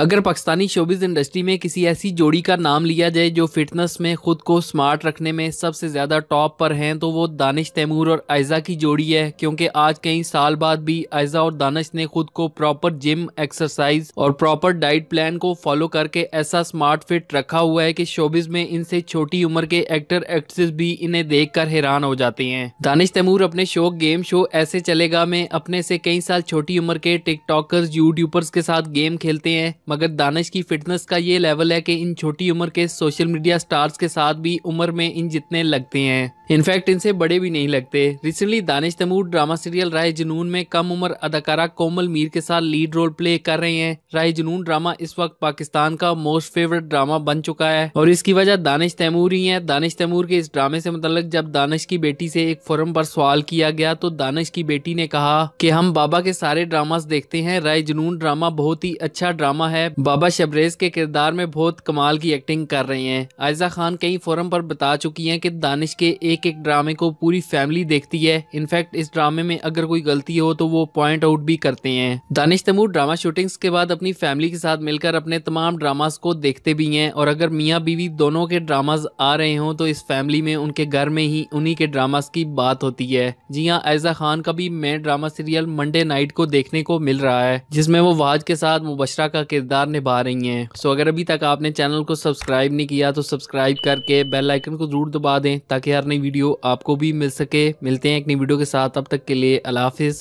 अगर Pakistani showbiz industry में किसी ऐसी जोड़ी का नाम लिया जाए जो फिटनेस में खुद को स्मार्ट रखने में सबसे ज़्यादा टॉप पर हैं तो वो दानिश तैमूर और आयजा की जोड़ी है क्योंकि आज कई साल बाद भी आयजा और दानिश ने खुद को प्रॉपर जिम एक्सरसाइज और प्रॉपर डाइट प्लान को फॉलो करके ऐसा स्मार्ट फिट रखा हुआ है कि शोबिज में इनसे छोटी उम्र के एक्टर एक्ट्रेस भी इन्हें देख कर हैरान हो जाते हैं दानिश तैमूर अपने शो गेम शो ऐसे चलेगा में अपने से कई साल छोटी उम्र के टिकटॉकर्स यूट्यूबर्स के साथ गेम खेलते हैं मगर दानिश की फिटनेस का ये लेवल है कि इन छोटी उम्र के सोशल मीडिया स्टार्स के साथ भी उम्र में इन जितने लगते हैं इनफैक्ट इनसे बड़े भी नहीं लगते recently Danish Taimoor drama serial Rahe Junoon में कम उम्र अदाकारा कोमल मीर के साथ लीड रोल प्ले कर रहे हैं राय जुनून ड्रामा इस वक्त पाकिस्तान का मोस्ट फेवरेट ड्रामा बन चुका है और इसकी वजह दानिश तैमूर ही है दानिश तैमूर के इस ड्रामे से मतलब जब दानिश की बेटी से एक फोरम पर सवाल किया गया तो दानिश की बेटी ने कहा की हम बाबा के सारे ड्रामा देखते हैं राय जुनून ड्रामा बहुत ही अच्छा ड्रामा है बाबा शबरेज के किरदार में बहुत कमाल की एक्टिंग कर रहे हैं आयजा खान कई फोरम पर बता चुकी है की दानिश के एक एक एक ड्रामे को पूरी फैमिली देखती है इनफैक्ट इस ड्रामे में अगर कोई गलती हो तो वो पॉइंट आउट भी करते हैं दानिश तमूर ड्रामा शूटिंग के बाद अपनी फैमिली के साथ मिलकर अपने तमाम ड्रामास को देखते भी हैं और अगर मियाँ बीवी दोनों के ड्रामाज आ रहे हों तो इस फैमिली में उनके घर में ही उन्हीं के ड्रामास की बात होती है जी हाँ ऐजा खान का भी मैं ड्रामा सीरियल मंडे नाइट को देखने को मिल रहा है जिसमें वो वाज के साथ मुबशरा का किरदार निभा रही हैं सो अगर अभी तक आपने चैनल को सब्सक्राइब नहीं किया तो सब्सक्राइब करके बेल आइकन को जरूर दबा दें ताकि हर नई वीडियो आपको भी मिल सके मिलते हैं एक नई वीडियो के साथ अब तक के लिए हाफिज